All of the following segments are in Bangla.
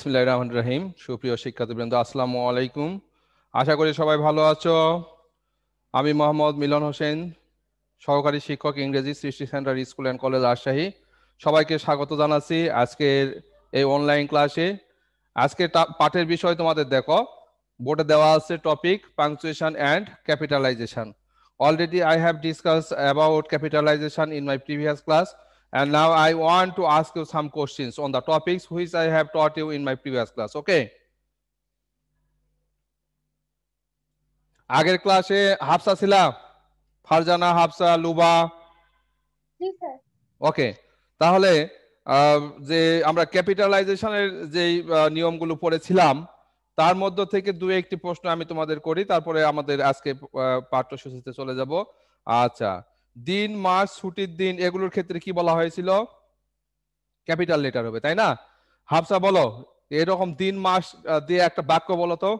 বিসমুল্লাহ রহমান রাহিম সুপ্রিয় শিক্ষার্থীবৃন্দ আসসালামু আলাইকুম আশা করি সবাই ভালো আছো আমি মোহাম্মদ মিলন হোসেন সহকারী শিক্ষক ইংরেজি সৃষ্টি centre school and college Rajshahi সবাইকে স্বাগত জানাচ্ছি আজকের এই অনলাইন ক্লাসে আজকে পাঠের বিষয় তোমাদের দেখো বোর্ডে দেওয়া আছে topic punctuation and capitalisation already I have discuss about capitalisation in my previous class And now I want to ask you some questions on the topics which I have taught you in my previous class. Okay. আগের ক্লাসে হাফসা ছিলা ফারজানা হাফসা লুবা ওকে তাহলে যে আমরা ক্যাপিটালাইজেশনের যে নিয়মগুলো পড়েছিলাম তার মধ্য থেকে দু একটি প্রশ্ন আমি তোমাদের করি তারপরে আমাদের আজকে পাঠ্যসূচিতে চলে যাব আচ্ছা দিন মাস ছুটির দিন এগুলোর ক্ষেত্রে কি বলা হয়েছিল ক্যাপিটাল লেটার হবে তাই না হাফসা বলো এরকম দিন মাস দিয়ে একটা বাক্য বলো তো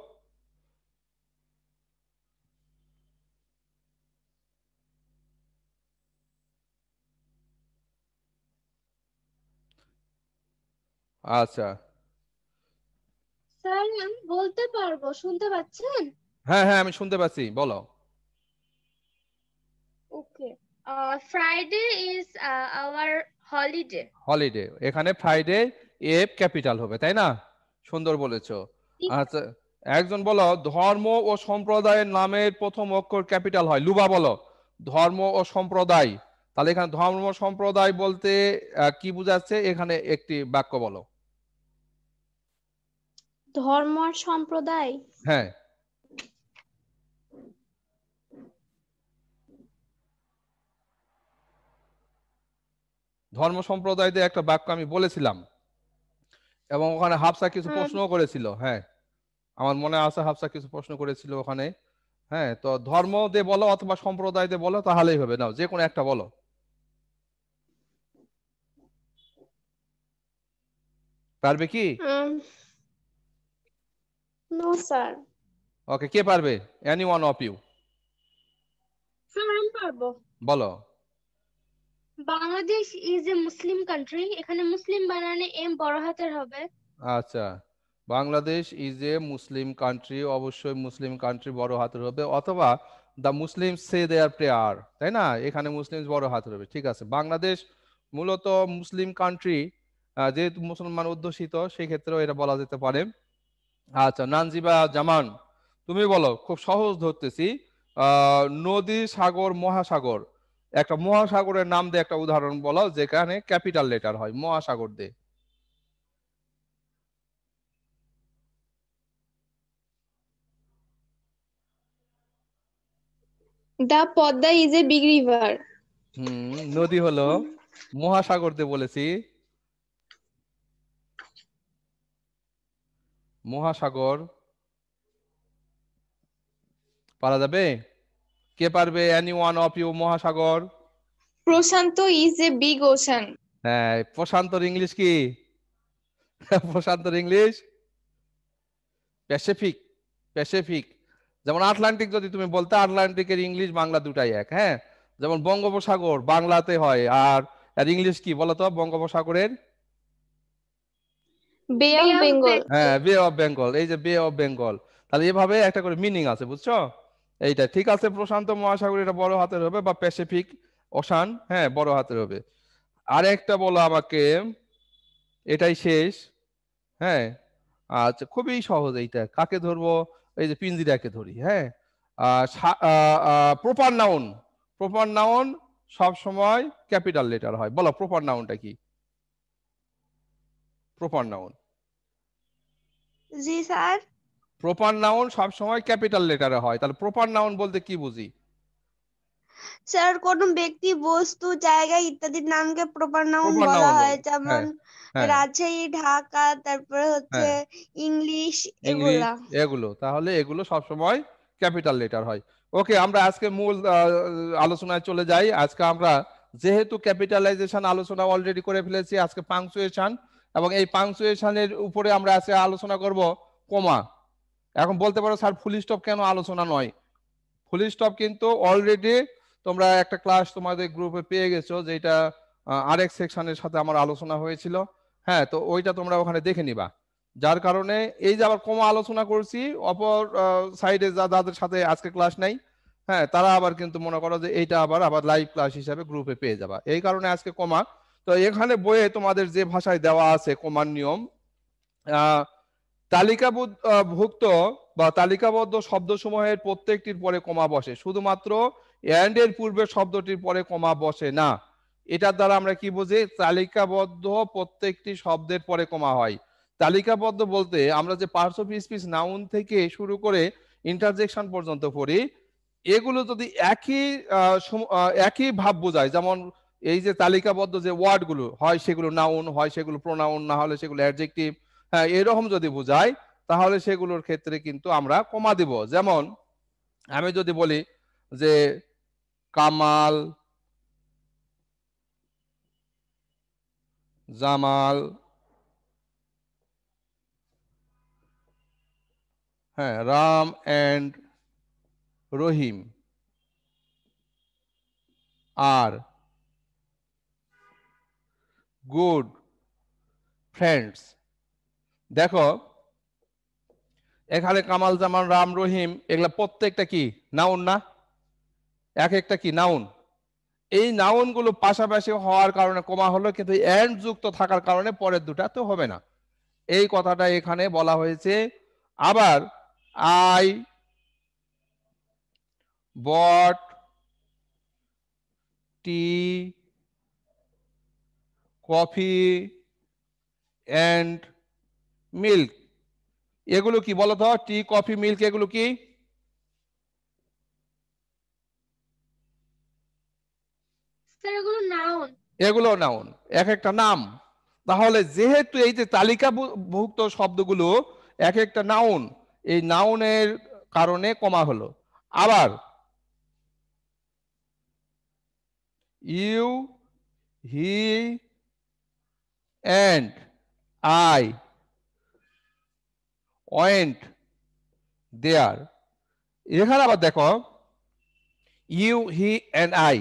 আচ্ছা স্যার আমি বলতে পারবো শুনতে পাচ্ছেন হ্যাঁ হ্যাঁ আমি শুনতে পাচ্ছি বলো ওকে Uh, uh এখানে এফ ক্যাপিটাল হবে তাই না সুন্দর বলেছো আচ্ছা একজন বলো ধর্ম ও সম্প্রদায়ের নামের প্রথম অক্ষর ক্যাপিটাল হয় লুবা বলো ধর্ম ও সম্প্রদায় তাহলে এখানে ধর্ম সম্প্রদায় বলতে কি বোঝাচ্ছে এখানে একটি বাক্য বলো ধর্ম সম্প্রদায় হ্যাঁ ধর্ম সম্প্রদায়দের একটা বাক্য আমি বলেছিলাম এবং ওখানে হাফসা কিছু হ্যাঁ। প্রশ্ন করেছিল হ্যাঁ আমার মনে আছে হাফসা কিছু প্রশ্ন করেছিল ওখানে হ্যাঁ তো ধর্ম দে বলো অথবা সম্প্রদায় দে বলো তাহলেই হবে না যে কোনো একটা বলো পারবে কি নো স্যার ওকে কে পারবে any one of you sir আমি পারবো বলো Bangladesh is a Muslim country এখানে মুসলিম বানানে এম বড় হাতের হবে আচ্ছা Bangladesh is a Muslim country অবশ্যই মুসলিম কান্ট্রি বড় হাতের হবে অথবা the Muslim say there prayer তাই না এখানে মুসলিম বড় হাতের হবে ঠিক আছে বাংলাদেশ মূলত মুসলিম কান্ট্রি যেহেতু মুসলমান অধ্যুষিত সেক্ষেত্রেও এটা বলা যেতে পারে আচ্ছা নানজিবা জামান তুমি বলো খুব সহজ ধরতেছি নদী সাগর মহাসাগর একটা মহাসাগরের নাম দিয়ে একটা উদাহরণ বলো যেখানে ক্যাপিটাল লেটার হয় মহাসাগর দিয়ে the Padma is a big river hmm নদী হলো মহাসাগর দে বলেছি মহাসাগর পারা যাবে কে পারবে এনি ওয়ান অফ ইউ মহাসাগর প্রশান্ত ইজ এ বিগ ওশান হ্যাঁ প্রশান্তর ইংলিশ কি প্রশান্তর ইংলিশ প্যাসিফিক প্যাসিফিক যেমন আটলান্টিক যদি তুমি বলতে আটলান্টিকের ইংলিশ বাংলা দুটাই এক হ্যাঁ যেমন বঙ্গোপসাগর বাংলাতে হয় আর আর ইংলিশ কি বলতো বঙ্গোপসাগরের বে অফ বেঙ্গল হ্যাঁ বে অফ বেঙ্গল এই যে বে অফ বেঙ্গল তাহলে এভাবে একটা করে মিনিং আছে বুঝছো এইটা ঠিক আছে প্রশান্ত মহাসাগর এটা বড় হাতের হবে বা প্যাসিফিক অশান হ্যাঁ বড় হাতের হবে আর একটা বলো আমাকে এটাই শেষ হ্যাঁ আচ্ছা খুবই সহজ এইটা কাকে ধরবো এই যে পিঞ্জিরাকে ধরি হ্যাঁ প্রপার নাউন প্রপার নাউন সব সময় ক্যাপিটাল লেটার হয় বলো প্রপার নাউনটা কি প্রপার নাউন জি স্যার প্রপার নাউন সব সময় ক্যাপিটাল লেটারে হয় তাহলে প্রপার নাউন বলতে কি বুঝি স্যার কোন ব্যক্তি বস্তু জায়গা ইত্যাদির নামকে প্রপার নাউন বলা হয় যেমন হ্যাঁ, হ্যাঁ। রাজশাহী ঢাকা তারপরে হচ্ছে হ্যাঁ। ইংলিশ এগুলো এগুলো তাহলে এগুলো সব সময় ক্যাপিটাল লেটার হয় ওকে আমরা আজকে মূল আলোচনায় চলে যাই আজকে আমরা যেহেতু ক্যাপিটালাইজেশন আলোচনা অলরেডি করে ফেলেছি আজকে পাংচুয়েশন এবং এই পাংচুয়েশনের উপরে আমরা আজকে আলোচনা করব কমা এখন বলতে পারো স্যার ফুল স্টপ কেন আলোচনা নয় ফুল স্টপ কিন্তু অলরেডি তোমরা একটা ক্লাস তোমাদের গ্রুপে পেয়ে গেছো যেটা আরেক সেকশনের সাথে আমার আলোচনা হয়েছিল হ্যাঁ তো ওইটা তোমরা ওখানে দেখে নিবা যার কারণে এই যে আবার কম আলোচনা করছি অপর সাইডে যা যাদের সাথে আজকে ক্লাস নাই হ্যাঁ তারা আবার কিন্তু মনে করো যে এইটা আবার আবার লাইভ ক্লাস হিসাবে গ্রুপে পেয়ে যাবা এই কারণে আজকে কমা তো এখানে বইয়ে তোমাদের যে ভাষায় দেওয়া আছে কমার নিয়ম আহ তালিকাভুক্ত বা তালিকাবদ্ধ শব্দসমূহের প্রত্যেকটির পরে কমা বসে শুধুমাত্র অ্যান্ড এর পূর্বে শব্দটির পরে কমা বসে না এটার দ্বারা আমরা কি বুঝি তালিকাবদ্ধ প্রত্যেকটি শব্দের পরে কমা হয় তালিকাবদ্ধ বলতে আমরা যে পার্স অফ স্পিচ নাউন থেকে শুরু করে ইন্টারজেকশন পর্যন্ত পড়ি এগুলো যদি একই একই ভাব বোঝায় যেমন এই যে তালিকাবদ্ধ যে ওয়ার্ডগুলো হয় সেগুলো নাউন হয় সেগুলো প্রোনাউন না হলে সেগুলো অ্যাডজেক্টিভ হ্যাঁ, এরকম যদি বুঝাই তাহলে সেগুলোর ক্ষেত্রে কিন্তু আমরা কমা দিব যেমন আমি যদি বলি যে কামাল জামাল হ্যাঁ রাম অ্যান্ড রহিম আর গুড ফ্রেন্ডস দেখো এখানে কামাল জামান রাম রহিম এগুলা প্রত্যেকটা কি নাউন না এক একটা কি নাউন এই নাউনগুলো পাশাপাশি হওয়ার কারণে কমা হলো কিন্তু এন্ড যুক্ত থাকার কারণে পরের দুটা তো হবে না এই কথাটা এখানে বলা হয়েছে আবার I bought tea coffee and milk এগুলো কি বলতো টি কফি মিল্ক এগুলো কি এগুলো নাউন এক একটা নাম তাহলে যেহেতু এই যে তালিকাভুক্ত শব্দগুলো এক একটা নাউন এই নাউনের কারণে কমা হলো আবার you he and I went there এখানে আবার দেখো ইউ হি অ্যান্ড আই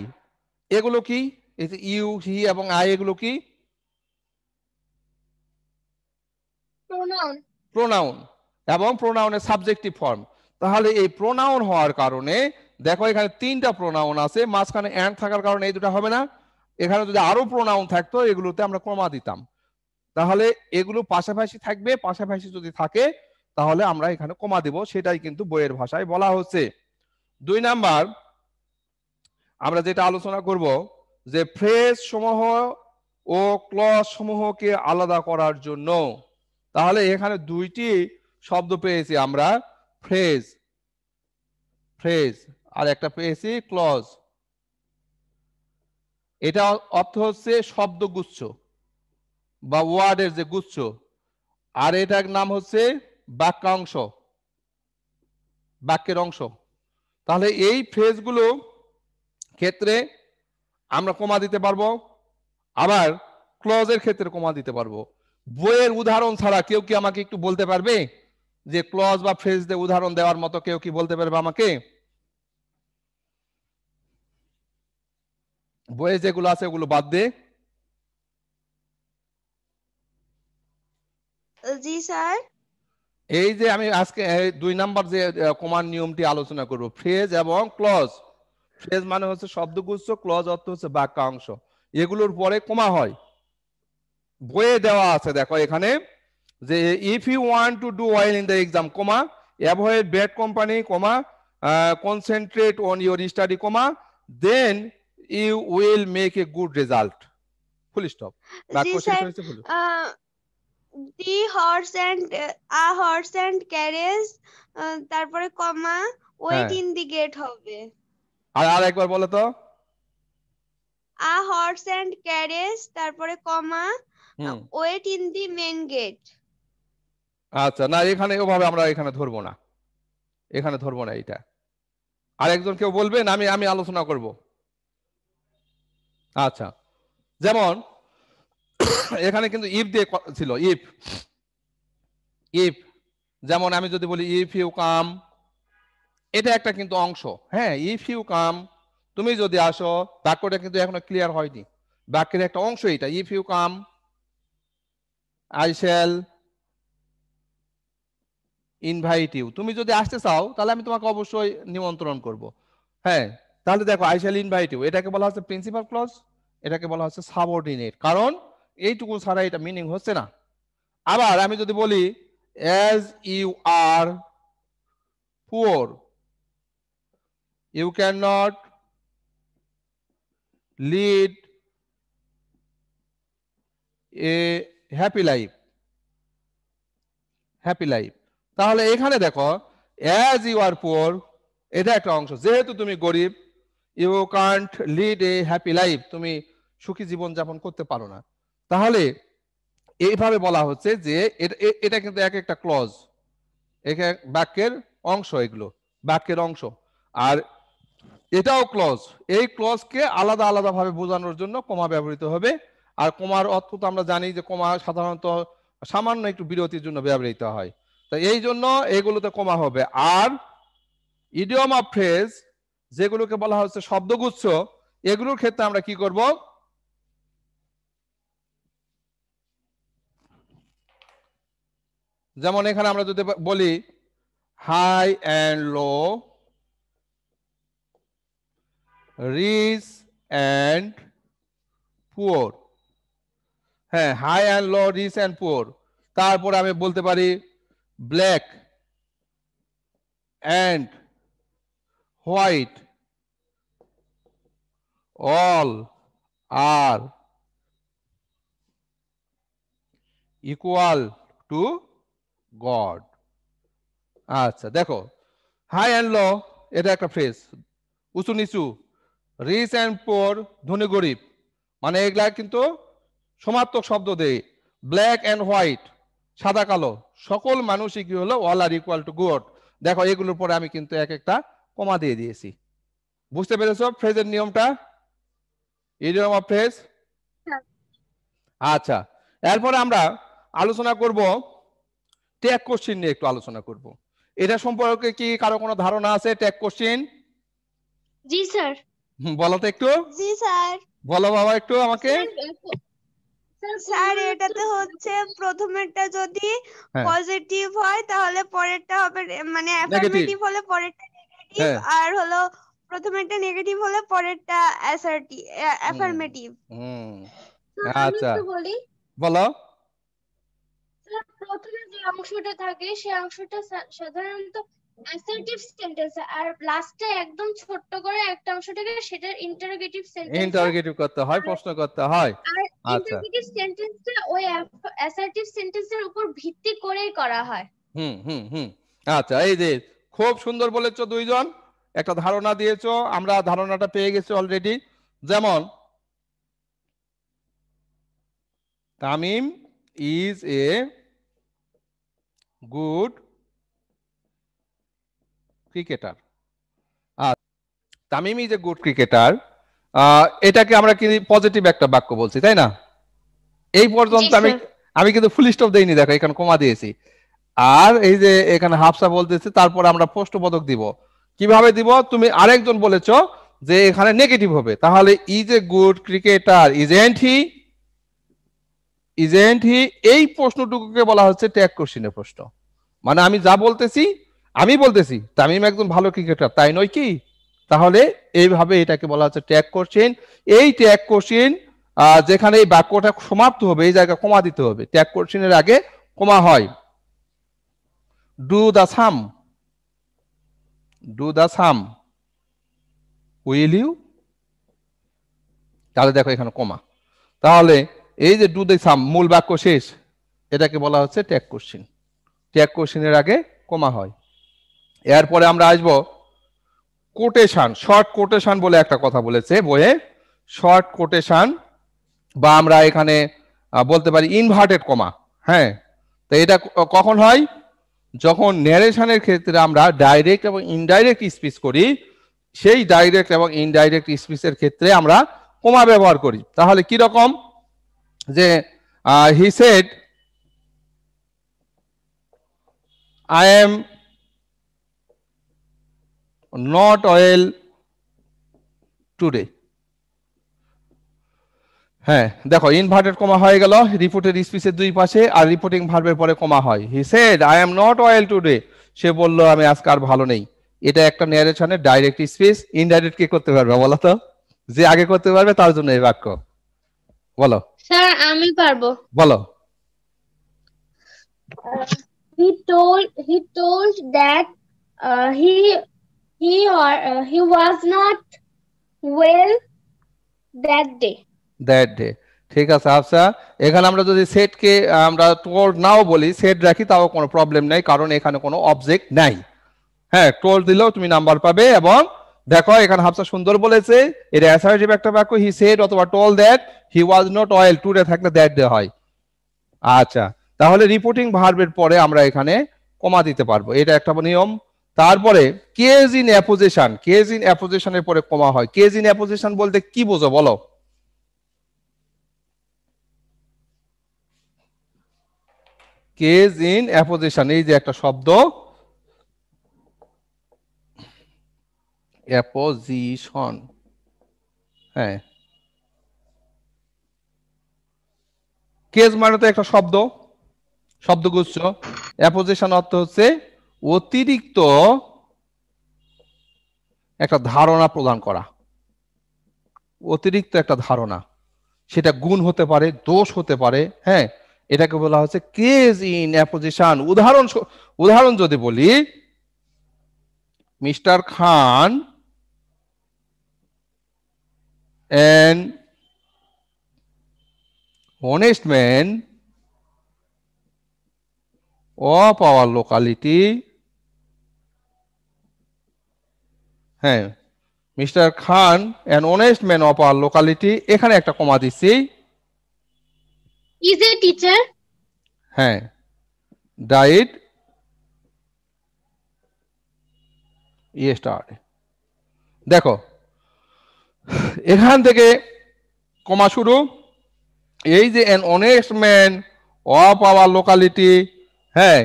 এগুলো কি ইউ হি এবং আই এগুলো কি প্রোনাউন এবং প্রোনাউনের সাবজেক্টিভ ফর্ম তাহলে এই প্রোনাউন হওয়ার কারণে দেখো এখানে তিনটা প্রোনাউন আছে মাঝখানে অ্যান্ড থাকার কারণে এই দুটা হবে না এখানে যদি আরো প্রোনাউন থাকতো এগুলোতে আমরা ক্রমা দিতাম তাহলে এগুলো পাশাপাশি থাকবে পাশাপাশি যদি থাকে তাহলে আমরা এখানে কমা দেব সেটাই কিন্তু বইয়ের ভাষায় বলা হচ্ছে দুই নাম্বার আমরা যেটা আলোচনা করব যে ফ্রেজ সমূহ ও ক্লজ সমূহকে আলাদা করার জন্য তাহলে এখানে দুইটি শব্দ পেয়েছি আমরা ফ্রেজ ফ্রেজ আর একটা পেয়েছি ক্লজ এটা অর্থ হচ্ছে শব্দগুচ্ছ বা ওয়ার্ডের যে গুচ্ছ আর এটার নাম হচ্ছে বাক্যাংশ বাক্যের অংশ তাহলে এই ফ্রেজগুলো ক্ষেত্রে আমরা কমা দিতে পারবো আবার ক্লজের ক্ষেত্রে কমা দিতে পারবো বইয়ের উদাহরণ ছাড়া কেউ কি আমাকে একটু বলতে পারবে যে ক্লজ বা ফ্রেজ দিয়ে উদাহরণ দেওয়ার মতো কেউ কি বলতে পারবে আমাকে বইয়ে যেগুলো আছে ওগুলো বাদ দিয়ে জি স্যার এই যে আমি আজকে দুই নাম্বার যে কমান নিয়মটি আলোচনা করব ফ্রেজ এবং ক্লজ ফ্রেজ মানে হচ্ছে শব্দগুচ্ছ ক্লজ অর্থ হচ্ছে বাক্যাংশ এগুলোর পরে কমা হয় বইয়ে দেওয়া আছে দেখো এখানে যে if you want to do well in the exam comma avoid bad company comma concentrate on your study comma then you will make a good result full stop বাক্য শেষ হয়েছে full the horse and a horse and carriage তারপরে কমা ওয়েট হ্যাঁ। ইন দি গেট হবে আর আর একবার বলো তো আ হর্স এন্ড ক্যারেজ তারপরে comma wait in the main gate আচ্ছা না এখানে ওভাবে আমরা এখানে ধরবো না এখানে ধরবো না এটা আর একজন কেউ বলবেন আমি আমি আলোচনা করব আচ্ছা যেমন এখানে কিন্তু ইফ দিয়ে ছিল ইফ ইফ যেমন আমি যদি বলি ইফ ইউ কাম এটা একটা কিন্তু অংশ হ্যাঁ ইফ ইউ কাম তুমি যদি আসো বাক্যটা কিন্তু এখনো ক্লিয়ার হয়নি বাক্যের একটা অংশ এটা if you come I shall invite you তুমি যদি আসতে চাও তাহলে আমি তোমাকে অবশ্যই নিমন্ত্রণ করব হ্যাঁ তাহলে দেখো আই শ্যাল ইনভাইট ইউ এটাকে বলা হচ্ছে প্রিন্সিপাল ক্লস এটাকে বলা হচ্ছে সাবঅর্ডিনেট কারণ এইটুকু ছাড়া এটা মিনিং হচ্ছে না আবার আমি যদি বলি as you are poor you can not lead a happy life happy life তাহলে এখানে দেখো অ্যাজ ইউ আর পুয়ার এটা একটা অংশ যেহেতু তুমি গরিব you can't lead a happy life তুমি সুখী জীবন যাপন করতে পারো না তাহলে এইভাবে বলা হচ্ছে যে এটা কিন্তু এক একটা ক্লজ এক এক বাক্যের অংশ এগুলো বাক্যের অংশ আর এটাও ক্লজ এই ক্লজকে আলাদা আলাদাভাবে বোঝানোর জন্য কমা ব্যবহৃত হবে আর কমার অর্থ তো আমরা জানি যে কমা সাধারণত সামান্য একটু বিরতির জন্য ব্যবহৃত হয় তো এই জন্য এগুলোতে কমা হবে আর ইডিওমা ফ্রেজ যেগুলোকে বলা হচ্ছে শব্দগুচ্ছ এগুলোর ক্ষেত্রে আমরা কি করব যেমন এখানে আমরা যদি বলি high and low rich and poor হ্যাঁ high and low rich and poor তারপরে আমি বলতে পারি black and white all are equal to God আচ্ছা দেখো হাই অ্যান্ড ল এটা একটা ফ্রেজ উঁচু নিচু রিচ অ্যান্ড পোর ধনী গরিব মানে এগুলা কিন্তু সমাত্মক শব্দ দেয় ব্ল্যাক অ্যান্ড হোয়াইট সাদা কালো সকল মানুষই কি হলো all are equal to good দেখো এগুলোর পরে আমি কিন্তু এক একটা কমা দিয়ে দিয়েছি বুঝতে পেরেছ ফ্রেজের নিয়মটা ইডিয়ম অফ ফ্রেজ আচ্ছা এরপরে আমরা আলোচনা করব ট্যাগ কোশ্চিন নিয়ে একটু আলোচনা করব এটা সম্পর্কে কি কারো কোনো ধারণা আছে ট্যাগ কোশ্চিন জি স্যার বলো তো একটু জি স্যার বলো বাবা একটু আমাকে স্যার এটাতে হচ্ছে প্রথমেরটা যদি পজিটিভ হ্যাঁ। হয় তাহলে পরেরটা হবে মানে অ্যাফার্মেটিভ হলে পরেরটা নেগেটিভ হ্যাঁ। আর হলো প্রথমেরটা নেগেটিভ হলে পরেরটা অ্যাসার্টিভ অ্যাফার্মেটিভ হুম আচ্ছা বলি বলো প্রথমে যে অংশটা থাকে সেই অংশটা সাধারণত অ্যাসার্টিভ সেন্টেন্স আর লাস্টে একদম ছোট করে একটা অংশটাকে সেটার সেটা ইন্টারোগেটিভ সেন্টেন্স ইন্টারোগেটিভ করতে হয় প্রশ্ন করতে হয় আচ্ছা ইন্টারোগেটিভ সেন্টেন্সটা ওই অ্যাসার্টিভ সেন্টেন্সের উপর ভিত্তি করেই করা হয় হুম হুম হুম আচ্ছা এই যে খুব সুন্দর বলেছো দুইজন একটা ধারণা দিয়েছো আমরা ধারণাটা পেয়ে গেছি অলরেডি যেমন Tamim is a good cricketer Tamim is a good cricketer এটাকে আমরা কি পজিটিভ একটা বাক্য বলছি তাই না এই পর্যন্ত আমি আমি কিন্তু ফুল স্টপ দেইনি দেখো এখানে কমা দিয়েছি আর এই যে এখানে হাফসা বলতেছি তারপর আমরা পদক দিব কিভাবে দিব তুমি আরেকজন বলেছো যে এখানে নেগেটিভ হবে তাহলে is a good cricketer isn't he isn't he এই প্রশ্নটুকুকে বলা হচ্ছে ট্যাগ কোশ্চিনের প্রশ্ন মানে আমি যা বলতেছি আমি বলতেছি তামিম একজন ভালো ক্রিকেটার তাই নয় কি তাহলে এইভাবে এটাকে বলা হচ্ছে ট্যাগ কোশ্চিন এই ট্যাগ কোশ্চিন যেখানে এই বাক্যটা সমাপ্ত হবে এই জায়গা কমা দিতে হবে ট্যাগ কোশ্চিনের আগে কমা হয় do the same do the same will you তাহলে দেখো এখানে কমা তাহলে এই যে ডু দে সাম মূল বাক্য শেষ এটাকে বলা হচ্ছে ট্যাগ কোশ্চিন ট্যাগ কোশ্চিনের আগে কমা হয় এরপরে আমরা আসব কোটেশান শর্ট কোটেশান বলে একটা কথা বলেছে বইয়ে শর্ট কোটেশান বা আমরা এখানে বলতে পারি ইনভার্টেড কমা হ্যাঁ তো এটা কখন হয় যখন ন্যারেশনের ক্ষেত্রে আমরা ডাইরেক্ট এবং ইনডাইরেক্ট স্পিচ করি সেই ডাইরেক্ট এবং ইনডাইরেক্ট স্পিচের ক্ষেত্রে আমরা কমা ব্যবহার করি তাহলে কীরকম রকম যে he said I am not well today হ্যাঁ দেখো ইনভার্টেড কমা হয়ে গেল রিপোর্টের স্পিচের দুই পাশে আর রিপোর্টিং ভার্বের পরে কমা হয় he said I am not well today সে বলল আমি আজকে আর ভালো নেই এটা একটা ন্যারেশনে ডাইরেক্ট স্পিচ ইনডাইরেক্ট কে করতে পারবে বলো তো যে আগে করতে পারবে তার জন্য এই বাক্য বলো স্যার আমি পারবো বলো uh, he told he told that uh, he he or uh, he was not well that day that day ঠিক আছে আফসা এখানে আমরা যদি সেটকে আমরা টোল্ড নাও বলি সেট রাখি তাও কোনো প্রবলেম নাই কারণ এখানে কোনো অবজেক্ট নাই হ্যাঁ টোল দিলেও তুমি নাম্বার পাবে এবং দেখো এখানে হাফসা সুন্দর বলেছে এটা অ্যাসার্টিভ একটা বাক্য হি সেড অথবা told that he was not well today থাকলে দ্যাট দেওয়া হয় আচ্ছা তাহলে রিপোর্টিং ভার্বের পরে আমরা এখানে কমা দিতে পারবো এটা একটা নিয়ম তারপরে case in apposition case in অ্যাপোজিশনের পরে কমা হয় কেজ ইন অ্যাপোজিশন বলতে কি বোঝো বলো কেজ ইন অ্যাপোজিশন এই যে একটা শব্দ অ্যাপোজিশন হ্যাঁ কেজ মানে তো একটা শব্দ শব্দগুচ্ছ অ্যাপোজিশন অর্থ হচ্ছে অতিরিক্ত একটা ধারণা প্রদান করা অতিরিক্ত একটা ধারণা সেটা গুণ হতে পারে দোষ হতে পারে হ্যাঁ এটাকে বলা হচ্ছে কেজ ইন অ্যাপোজিশন উদাহরণ উদাহরণ যদি বলি mister Khan An honest man of our locality, হ্যাঁ mister Khan an honest man of our locality এখানে একটা কমা দিচ্ছি ইজ এ টিচার হ্যাঁ ডাইড ইয়ে স্টার্ট দেখো এখান থেকে কমা শুরু এই যে an honest man of our locality হ্যাঁ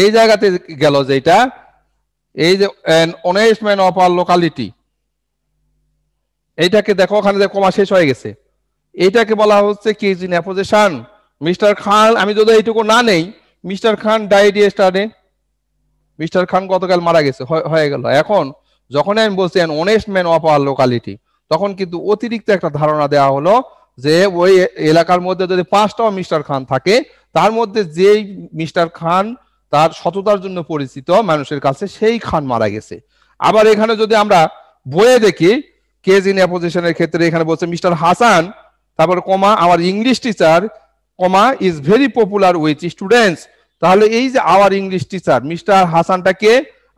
এই জায়গাতে গেল যেটা এই যে an man of our locality এইটাকে দেখো ওখানে যে কমা শেষ হয়ে গেছে এইটাকে বলা হচ্ছে কি is in apposition mister Khan আমি যদি এইটুকু না নেই mister Khan died yesterday mister Khan গতকাল মারা গেছে হয়ে গেল এখন যখন আমি বলছি honest man of our locality তখন কিন্তু অতিরিক্ত একটা ধারণা দেওয়া হলো যে ওই এলাকার মধ্যে যদি পাঁচটাও মিস্টার খান থাকে তার মধ্যে যেই মিস্টার খান তার সততার জন্য পরিচিত মানুষের কাছে সেই খান মারা গেছে আবার এখানে যদি আমরা বয়ে দেখি কেজ ইন অ্যাপোজিশনের ক্ষেত্রে এখানে বলছে মিস্টার হাসান তারপর কমা আমার English teacher comma is very popular with students তাহলে এই যে আওয়ার ইংলিশ টিচার মিস্টার হাসানটাকে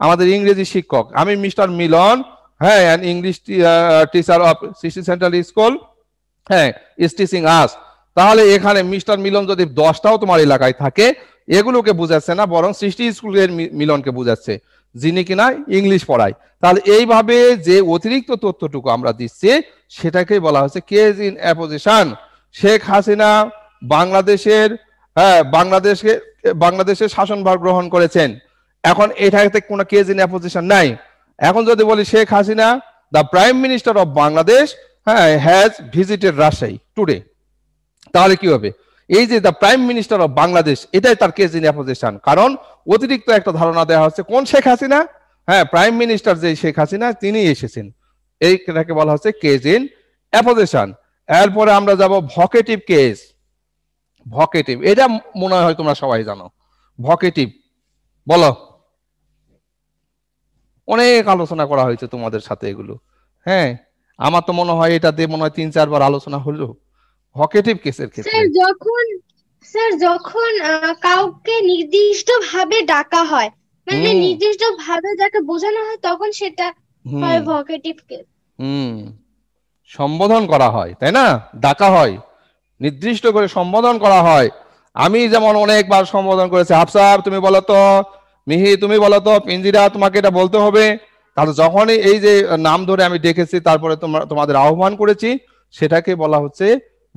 আমাদের ইংরেজি শিক্ষক আমি মিস্টার মিলন হ্যাঁ an English teacher of City Central School হ্যাঁ স্টিচিং আস তাহলে এখানে মিস্টার মিলন যদি দশটাও তোমার এলাকায় থাকে এগুলোকে বুঝাচ্ছে না বরং সৃষ্টি স্কুলের মিলনকে বুঝাচ্ছে যিনি কিনা ইংলিশ পড়ায় তাহলে এইভাবে যে অতিরিক্ত তথ্যটুকু আমরা দিচ্ছি সেটাকেই বলা হচ্ছে case in apposition Sheikh Hasina বাংলাদেশের হ্যাঁ বাংলাদেশকে বাংলাদেশের শাসনভার গ্রহণ করেছেন এখন এটাতে কোনো কেজ ইন অ্যাপোজিশন নাই এখন যদি বলি Sheikh Hasina the prime minister of Bangladesh হ্যাঁ হ্যাজ ভিজিটেড রাজশাহী টুডে তাহলে কি হবে এই যে the prime minister of Bangladesh এটাই তার কেস ইন অ্যাপোজিশন কারণ অতিরিক্ত একটা ধারণা দেওয়া হচ্ছে কোন শেখ হাসিনা হ্যাঁ প্রাইম মিনিস্টার যে শেখ হাসিনা তিনি এসেছেন এইটাকে বলা হচ্ছে কেস ইন অ্যাপোজিশন এরপরে আমরা যাব ভকেটিভ কেস ভকেটিভ এটা মনে হয় তোমরা সবাই জানো ভকেটিভ বলো অনেক আলোচনা করা হয়েছে তোমাদের সাথে এগুলো হ্যাঁ আমার তো মনে হয় এটা দিয়ে মনে হয় তিন চারবার আলোচনা হলো হকেটিভ কেসের ক্ষেত্রে যখন স্যার যখন কাউকে নির্দিষ্ট ভাবে ডাকা হয় মানে নির্দিষ্ট ভাবে যাকে বোঝানো হয় তখন সেটা হয় ভকেটিভ কেস হুম সম্বোধন করা হয় তাই না ডাকা হয় নির্দিষ্ট করে সম্বোধন করা হয় আমি যেমন অনেকবার সম্বোধন করেছি হাফসাব তুমি বলো তো মিহি তুমি বলো তো পিঞ্জিরা তোমাকে এটা বলতে হবে তাহলে যখনই এই যে নাম ধরে আমি ডেকেছি তারপরে তোমরা তোমাদের আহ্বান করেছি সেটাকে বলা হচ্ছে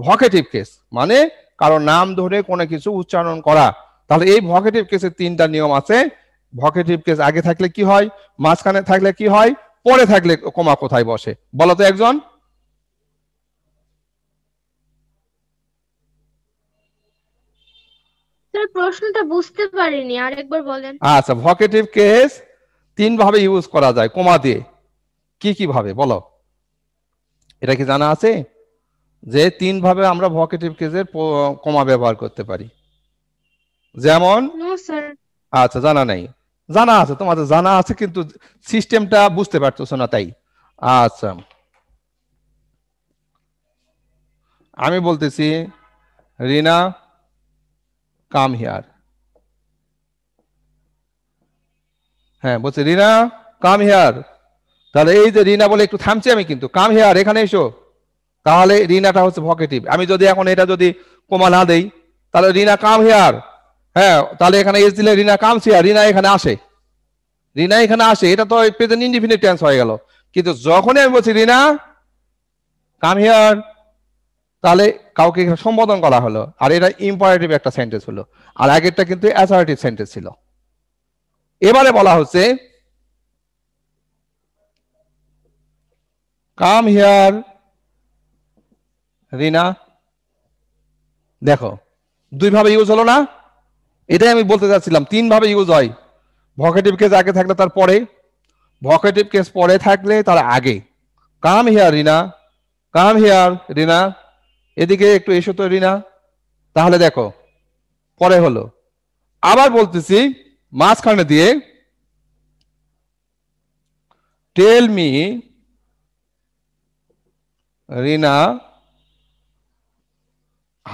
ভকেটিভ কেস মানে কারো নাম ধরে কোনো কিছু উচ্চারণ করা তাহলে এই ভকেটিভ কেসের তিনটা নিয়ম আছে ভকেটিভ কেস আগে থাকলে কি হয় মাঝখানে থাকলে কি হয় পরে থাকলে কমা কোথায় বসে বলো তো একজন প্রশ্নটা বুঝতে পারিনি আরেকবার বলেন আচ্ছা ভকেটিভ কেস তিন ভাবে ইউজ করা যায় দিয়ে কি কি ভাবে বলো এটা কি জানা আছে যে তিন ভাবে আমরা ভকেটিভ কেসের ব্যবহার করতে পারি যেমন আচ্ছা জানা নাই জানা আছে তোমাদের জানা আছে কিন্তু সিস্টেমটা বুঝতে পারতেছো না তাই আচ্ছা আমি বলতেছি রিনা come here. হ্যাঁ বলছে রিনা কাম হেয়ার তাহলে এই যে রিনা বলে একটু থামছি আমি কিন্তু কাম হেয়ার এখানে এসো তাহলে রিনাটা হচ্ছে ভকেটিভ আমি যদি এখন এটা যদি কমা না দেই তাহলে রিনা কাম হেয়ার হ্যাঁ তাহলে এখানে এস দিলে রিনা কাম হেয়ার রিনা এখানে আসে রিনা এখানে আসে এটা তো প্রেজেন্ট ইন্ডিফিনিট টেন্স হয়ে গেল কিন্তু যখনই আমি বলছি রিনা কাম হেয়ার তাহলে কাউকে সম্বোধন করা হলো আর এটা ইম্পারেটিভ একটা সেন্টেন্স হলো আর আগেরটা কিন্তু অ্যাসার্টিভ সেন্টেন্স ছিল এবারে বলা হচ্ছে কাম হিয়ার রিনা দেখো দুইভাবে ইউজ হলো না এটাই আমি বলতে চাচ্ছিলাম তিনভাবে ইউজ হয় ভকেটিভ কেস আগে থাকলে তার পরে ভকেটিভ কেস পরে থাকলে তার আগে come here Rina come here রিনা এদিকে একটু এসো তো রিনা তাহলে দেখো পরে হলো আবার বলতেছি মাঝখানে দিয়ে tell me Rina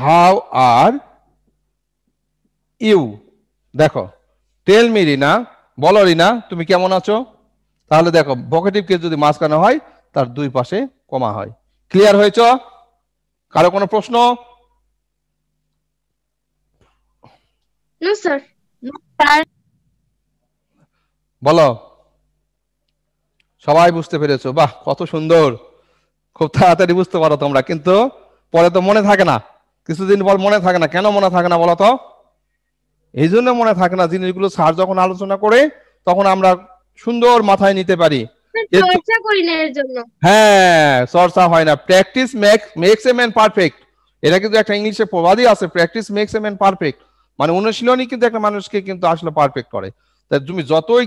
how are you দেখো টেল মি রিনা বলো রিনা তুমি কেমন আছো তাহলে দেখো ভকেটিভকে যদি মাঝখানে হয় তার দুই পাশে কমা হয় ক্লিয়ার হয়েছ কারো কোনো প্রশ্ন বলো সবাই বুঝতে পেরেছো বাহ কত সুন্দর খুব তাড়াতাড়ি বুঝতে পারো তোমরা কিন্তু পরে তো মনে থাকে না কিছুদিন পর মনে থাকে না কেন মনে থাকে না বলো তো এই জন্য মনে থাকে না জিনিসগুলো স্যার যখন আলোচনা করে তখন আমরা সুন্দর মাথায় নিতে পারি হ্যাঁ, মানে তুমি যতই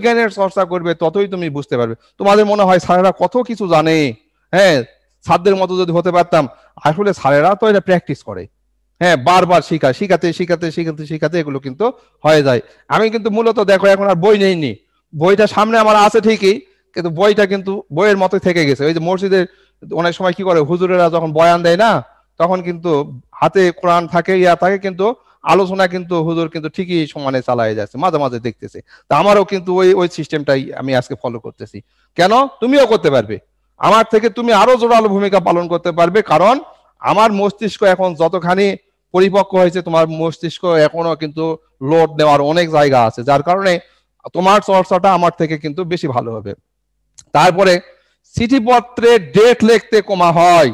জ্ঞানের চর্চা করবে ততই তুমি বুঝতে পারবে তোমাদের মনে হয় সারেরা কত কিছু জানে হ্যাঁ সাদদের মতো যদি হতে পারতাম আসলে সারেরা তো এটা প্র্যাকটিস করে হ্যাঁ বারবার শিখা শিখাতে শিখাতে শিখাতে শিখাতে এগুলো কিন্তু হয়ে যায় আমি কিন্তু মূলত দেখো এখন আর বই নেইনি বইটা সামনে আমার আছে ঠিকই কিন্তু বইটা কিন্তু বইয়ের মতো থেকে গেছে ওই যে মসজিদের অনেক সময় কি করে হুজুরেরা যখন বয়ান দেয় না তখন কিন্তু হাতে কোরআন থাকে ইয়া থাকে কিন্তু আলোচনা কিন্তু হুজুর কিন্তু ঠিকই সমানে চালায় যাচ্ছে মাঝে মাঝে দেখতেছে তা আমারও কিন্তু ওই ওই সিস্টেমটাই আমি আজকে ফলো করতেছি কেন তুমিও করতে পারবে আমার থেকে তুমি আরো জোরালো ভূমিকা পালন করতে পারবে কারণ আমার মস্তিষ্ক এখন যতখানি পরিপক্ক হয়েছে তোমার মস্তিষ্ক এখনো কিন্তু লোড নেওয়ার অনেক জায়গা আছে যার কারণে তোমার চর্চাটা আমার থেকে কিন্তু বেশি ভালো হবে তারপরে চিঠিপত্রে ডেট লিখতে কমা হয়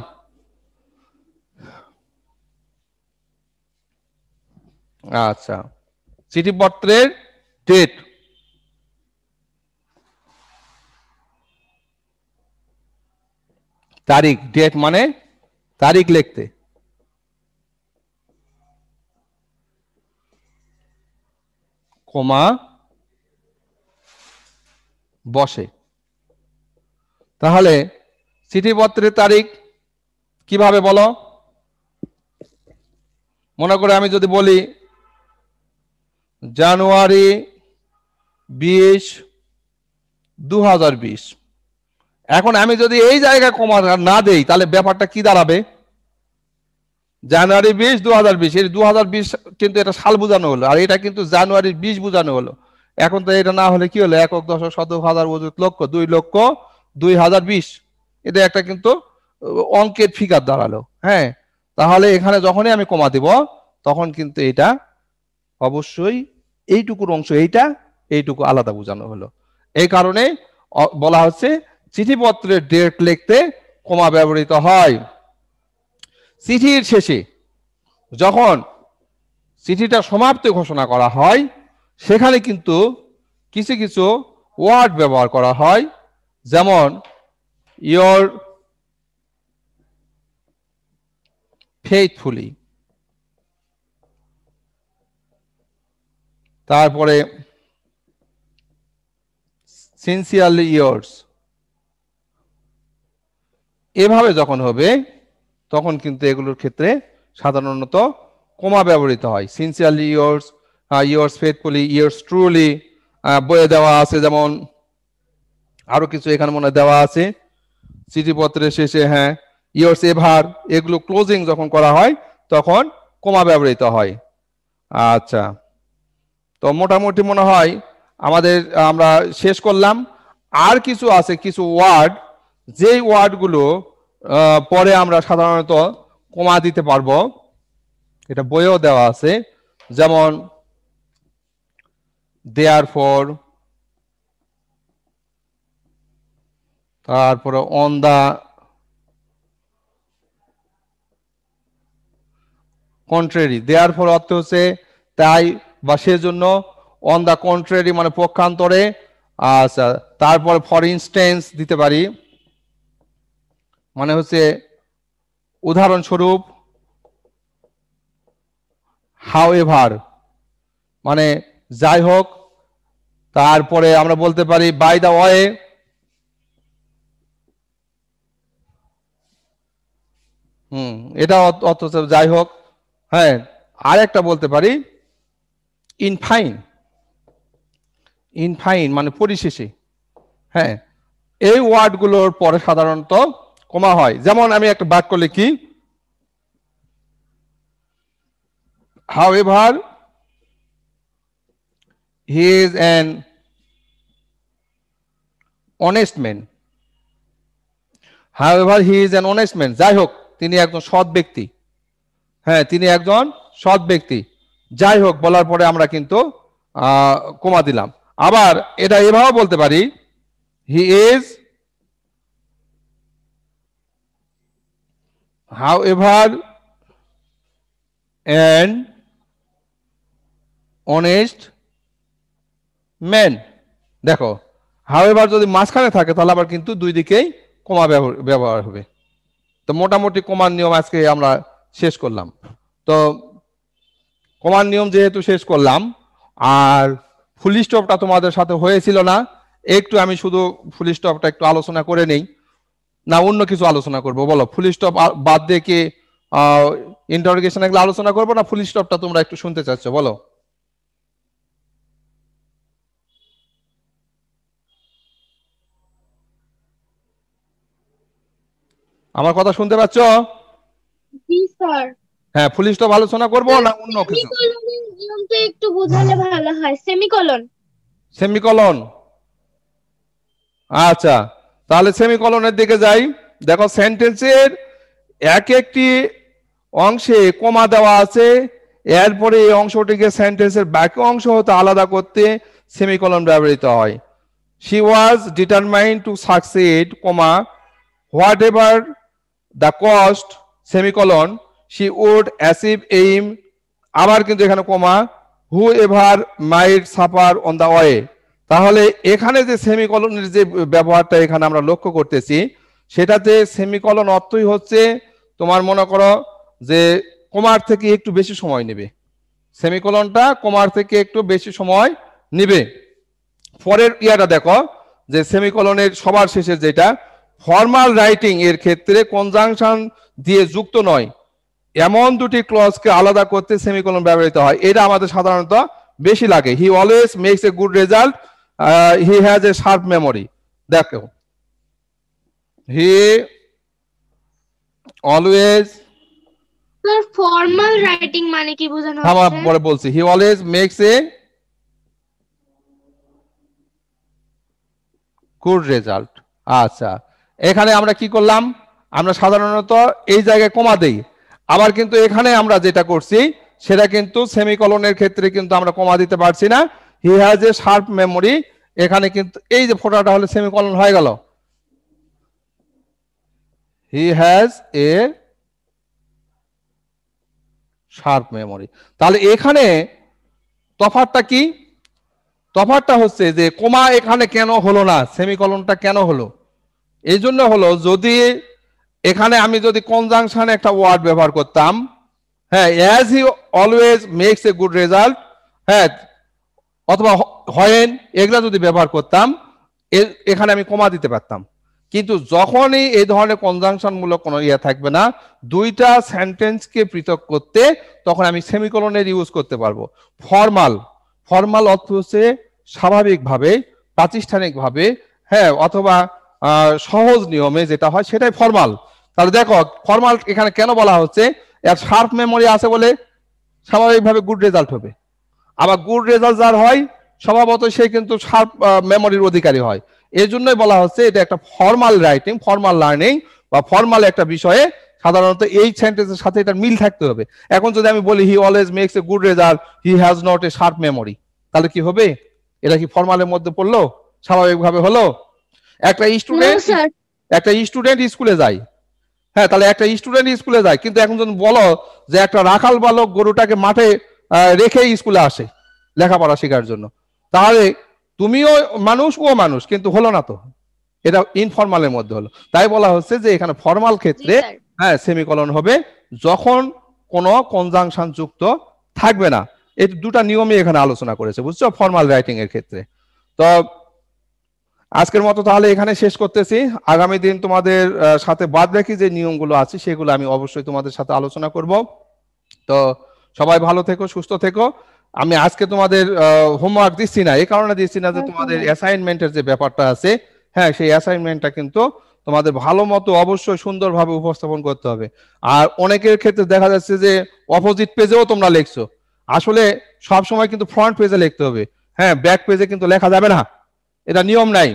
আচ্ছা চিঠিপত্রের ডেট তারিখ ডেট মানে তারিখ লিখতে কমা বসে তাহলে চিঠিপত্রের তারিখ কিভাবে বলো মনে করে আমি যদি বলি জানুয়ারি বিশ দু এখন আমি যদি এই জায়গায় কমা না দেই তাহলে ব্যাপারটা কি দাঁড়াবে জানুয়ারি বিশ দু হাজার বিশ এই দু হাজার বিশ কিন্তু এটা সাল বোঝানো হলো আর এটা কিন্তু জানুয়ারির বিশ বোঝানো হলো এখন তো এটা না হলে কি হলো একক দশক শত হাজার লক্ষ দুই লক্ষ দুই হাজার বিশ এটা একটা কিন্তু অঙ্কের ফিগার দাঁড়ালো হ্যাঁ তাহলে এখানে যখনই আমি কমা দেব তখন কিন্তু এটা অবশ্যই এইটুকুর অংশ এইটা এইটুকু আলাদা বোঝানো হলো এই কারণে বলা হচ্ছে চিঠিপত্রের ডেট লিখতে কমা ব্যবহৃত হয় চিঠির শেষে যখন চিঠিটা সমাপ্ত ঘোষণা করা হয় সেখানে কিন্তু কিছু কিছু ওয়ার্ড ব্যবহার করা হয় যেমন ইয়র ফেথফুলি তারপরে সিনসিয়ারলি ইয়ার্স এভাবে যখন হবে তখন কিন্তু এগুলোর ক্ষেত্রে সাধারণত কমা ব্যবহৃত হয় sincerely yours yours faithfully yours truly বয়ে দেওয়া আছে যেমন আরো কিছু এখানে মনে দেওয়া আছে চিঠিপত্রের শেষে হ্যাঁ ইয়ার্স এভার এগুলো ক্লোজিং যখন করা হয় তখন কমা ব্যবহৃত হয় আচ্ছা তো মোটামুটি মনে হয় আমাদের আমরা শেষ করলাম আর কিছু আছে কিছু ওয়ার্ড যেই ওয়ার্ডগুলো পরে আমরা সাধারণত কমা দিতে পারবো এটা বইয়েও দেওয়া আছে যেমন দেয়ার ফর তারপরে on the contrary therefore অর্থ হচ্ছে তাই বা সেজন্য অন দা কন্ট্রেরি মানে পক্ষান্তরে আচ্ছা তারপর ফর ইনস্টেন্স দিতে পারি মানে হচ্ছে উদাহরণস্বরূপ হাউ এভার মানে যাই হোক তারপরে আমরা বলতে পারি বাই দা ওয়ে হুম এটা অত যাই হোক হ্যাঁ আর একটা বলতে পারি ইনফাইন ইনফাইন মানে পরিশেষে হ্যাঁ এই ওয়ার্ডগুলোর পরে সাধারণত কমা হয় যেমন আমি একটা বাক্য লিখি however he is an honest man however he is an honest man যাই হোক তিনি একজন সৎ ব্যক্তি হ্যাঁ তিনি একজন সৎ ব্যক্তি যাই হোক বলার পরে আমরা কিন্তু কমা দিলাম আবার এটা এভাবে বলতে পারি he is however and honest man দেখো হাউ এভার যদি মাঝখানে থাকে তাহলে আবার কিন্তু দুই দিকেই কমা ব্যবহার হবে তো মোটামুটি কমান নিয়ম আজকে আমরা শেষ করলাম তো কমান নিয়ম যেহেতু শেষ করলাম আর ফুল স্টপটা তোমাদের সাথে হয়েছিল না একটু আমি শুধু ফুল স্টপটা একটু আলোচনা করে নেই না অন্য কিছু আলোচনা করব বলো ফুল স্টপ বাদ দিয়ে কি ইন্টারোগেশন এগুলো আলোচনা করবো না ফুল স্টপটা তোমরা একটু শুনতে চাচ্ছ বলো আমার কথা শুনতে পাচ্ছ জি স্যার হ্যাঁ ফুল স্টপ আলোচনা করবো না অন্য কিছু নিয়মটা একটু বোঝালে ভালো হয় সেমিকোলন সেমিকোলন আচ্ছা তাহলে সেমিকলনের দিকে যাই দেখো সেন্টেন্সের এক একটি অংশে কোমা দেওয়া আছে এরপরে এই অংশটিকে সেন্টেন্সের বাকি অংশ হতে আলাদা করতে সেমিকলন ব্যবহৃত হয় she was determined to succeed comma whatever the cost semicolon she would achieve aim আবার কিন্তু এখানে comma whoever might suffer on the way তাহলে এখানে যে সেমিকলনের যে ব্যবহারটা এখানে আমরা লক্ষ্য করতেছি সেটাতে সেমিকলন অর্থই হচ্ছে তোমার মনে করো যে কমার থেকে একটু বেশি সময় নেবে সেমিকলনটা কমার থেকে একটু বেশি সময় নেবে পরের ইয়াটা দেখো যে সেমিকলনের সবার শেষে যেটা ফর্মাল রাইটিং এর ক্ষেত্রে কনজাংশন দিয়ে যুক্ত নয় এমন দুটি ক্লজকে আলাদা করতে সেমিকোলন ব্যবহৃত হয় এটা আমাদের সাধারণত বেশি লাগে he always makes a good result he has a sharp memory দেখো he always sir formal writing মানে কি বোঝানো হ্যাঁ পরে বলছি he always makes a good result আচ্ছা এখানে আমরা কি করলাম আমরা সাধারণত এই জায়গায় কমা দেই আবার কিন্তু এখানে আমরা যেটা করছি সেটা কিন্তু সেমিকলনের ক্ষেত্রে কিন্তু আমরা কমা দিতে পারছি না he has a sharp memory এখানে কিন্তু এই যে ফোটাটা হলে সেমিকলন হয়ে গেল he has a sharp memory তাহলে এখানে তফাতটা কি তফাতটা হচ্ছে যে কোমা এখানে কেন হলো না সেমিকলনটা কেন হলো এই জন্য হলো যদি এখানে আমি যদি কনজাংশনে একটা ওয়ার্ড ব্যবহার করতাম হ্যাঁ as he always makes a good result হ্যাঁ অথবা হয়েন এগুলা যদি ব্যবহার করতাম এখানে আমি কমা দিতে পারতাম কিন্তু যখনই এই ধরনের কনজাংশনমূলক কোনো ইয়ে থাকবে না দুইটা সেন্টেন্সকে পৃথক করতে তখন আমি সেমিকলনের ইউজ করতে পারবো ফর্মাল ফর্মাল অর্থ হচ্ছে স্বাভাবিকভাবে প্রাতিষ্ঠানিকভাবে হ্যাঁ অথবা সহজ নিয়মে যেটা হয় সেটাই ফর্মাল তাহলে দেখো ফর্মাল এখানে কেন বলা হচ্ছে এর শার্প মেমোরি আছে বলে স্বাভাবিকভাবে গুড রেজাল্ট হবে আবার গুড রেজাল্ট যার হয় স্বভাবত সে কিন্তু শার্প মেমোরির অধিকারী হয় এই জন্যই বলা হচ্ছে এটা একটা ফর্মাল রাইটিং ফর্মাল লার্নিং বা ফর্মাল একটা বিষয়ে সাধারণত এই সেন্টেন্সের সাথে এটা মিল থাকতে হবে এখন যদি আমি বলি he always makes a good result he has not a sharp memory তাহলে কি হবে এটা কি ফর্মালের মধ্যে পড়লো স্বাভাবিকভাবে হলো একটা স্টুডেন্ট একটা স্টুডেন্ট স্কুলে যায় হ্যাঁ তাহলে একটা স্টুডেন্ট স্কুলে যায় কিন্তু এখন যদি বলো যে একটা রাখাল বালক গরুটাকে মাঠে রেখে স্কুলে আসে লেখাপড়া শেখার জন্য তাহলে তুমিও মানুষ ও মানুষ কিন্তু হলো না তো এটা ইনফরমালের মধ্যে হলো তাই বলা হচ্ছে যে এখানে ফর্মাল ক্ষেত্রে হ্যাঁ সেমিকলন হবে যখন কোনো কনজাংশন যুক্ত থাকবে না এই দুটা নিয়মই এখানে আলোচনা করেছে বুঝছো ফর্মাল রাইটিং এর ক্ষেত্রে তো আজকের মতো তাহলে এখানে শেষ করতেছি আগামী দিন তোমাদের সাথে বাদ বাকি যে নিয়মগুলো আছে সেগুলো আমি অবশ্যই তোমাদের সাথে আলোচনা করব তো সবাই ভালো থেকো সুস্থ থেকো আমি আজকে তোমাদের হোমওয়ার্ক দিচ্ছি না এই কারণে দিচ্ছি না যে আচ্ছা। তোমাদের অ্যাসাইনমেন্টের যে ব্যাপারটা আছে হ্যাঁ সেই অ্যাসাইনমেন্টটা কিন্তু তোমাদের ভালো মতো অবশ্যই সুন্দরভাবে উপস্থাপন করতে হবে আর অনেকের ক্ষেত্রে দেখা যাচ্ছে যে অপোজিট পেজেও তোমরা লিখছো আসলে সব সময় কিন্তু ফ্রন্ট পেজে লিখতে হবে হ্যাঁ ব্যাক পেজে কিন্তু লেখা যাবে না এটা নিয়ম নাই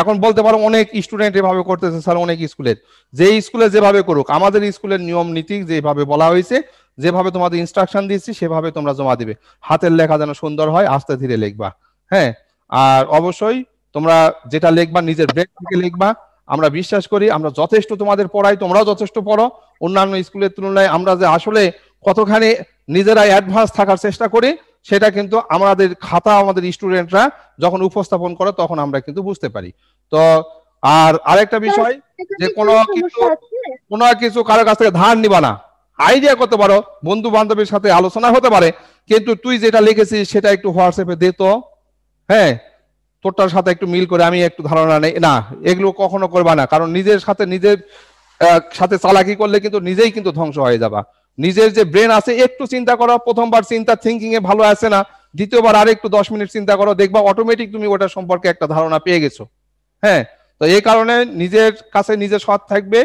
এখন বলতে পারো অনেক স্টুডেন্ট এভাবে করতেছে স্যার অনেক স্কুলের যে স্কুলে যেভাবে করুক আমাদের স্কুলের নিয়ম নীতি যেভাবে বলা হয়েছে যেভাবে তোমাদের ইনস্ট্রাকশন দিচ্ছি সেভাবে তোমরা জমা দিবে হাতের লেখা যেন সুন্দর হয় আস্তে ধীরে লিখবা হ্যাঁ আর অবশ্যই তোমরা যেটা লিখবা নিজের ব্রেক থেকে লিখবা আমরা বিশ্বাস করি আমরা যথেষ্ট তোমাদের পড়াই তোমরাও যথেষ্ট পড়ো অন্যান্য স্কুলের তুলনায় আমরা যে আসলে কতখানি নিজেরা অ্যাডভান্স থাকার চেষ্টা করি সেটা কিন্তু আমাদের খাতা আমাদের স্টুডেন্টরা যখন উপস্থাপন করে তখন আমরা কিন্তু বুঝতে পারি তো আর আরেকটা বিষয় যে কোনো কিছু কোনো কিছু কারো কাছ থেকে ধার নিবা না আইডিয়া করতে পারো বন্ধু বান্ধবের সাথে আলোচনা হতে পারে কিন্তু তুই যেটা লিখেছিস সেটা একটু হোয়াটসঅ্যাপে দে তো হ্যাঁ তোরটার সাথে একটু মিল করে আমি একটু ধারণা নেই না এগুলো কখনো করবা না কারণ নিজের সাথে নিজের সাথে চালাকি করলে কিন্তু নিজেই কিন্তু ধ্বংস হয়ে যাবা নিজের যে ব্রেন আছে একটু চিন্তা করো প্রথমবার চিন্তা থিঙ্কিং এ ভালো আসে না দ্বিতীয়বার আর একটু দশ মিনিট চিন্তা করো দেখবা অটোমেটিক তুমি ওটা সম্পর্কে একটা ধারণা পেয়ে গেছো হ্যাঁ তো এই কারণে নিজের কাছে নিজে সৎ থাকবে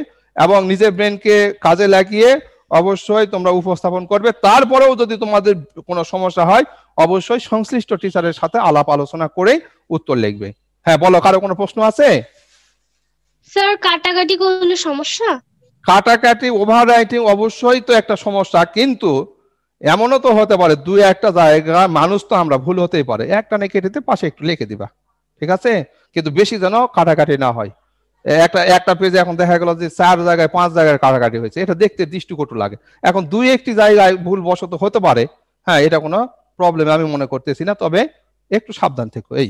এবং নিজের ব্রেনকে কাজে লাগিয়ে অবশ্যই তোমরা উপস্থাপন করবে তারপরেও যদি তোমাদের কোনো সমস্যা হয় অবশ্যই সংশ্লিষ্ট টিচারের সাথে আলাপ আলোচনা করে উত্তর লিখবে হ্যাঁ বলো কারো কোনো প্রশ্ন আছে স্যার কাটাকাটি কোনো সমস্যা কাটাকাটি ওভার রাইটিং অবশ্যই তো একটা সমস্যা কিন্তু এমনও তো হতে পারে দুই একটা জায়গা মানুষ তো আমরা ভুল হতেই পারে একটা না কেটে পাশে একটু লিখে দিবা ঠিক আছে কিন্তু বেশি যেন কাটাকাটি না হয় একটা একটা পেজে এখন দেখা গেল যে চার জায়গায় পাঁচ জায়গায় কাটাকাটি হয়েছে এটা দেখতে দৃষ্টিকটু লাগে এখন দুই একটি জায়গায় ভুল বশত হতে পারে হ্যাঁ এটা কোনো প্রবলেম আমি মনে করতেছি না তবে একটু সাবধান থেকো এই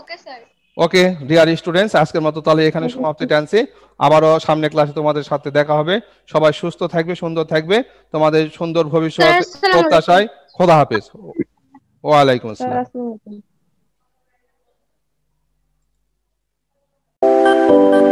okay sir okay dear students আজকের মতো তাহলে এখানে সমাপ্তি টানছি আবারও সামনে ক্লাসে তোমাদের সাথে দেখা হবে সবাই সুস্থ থাকবে সুন্দর থাকবে তোমাদের সুন্দর ভবিষ্যৎ প্রত্যাশায় খোদা হাফেজ ওয়ালাইকুম আসসালাম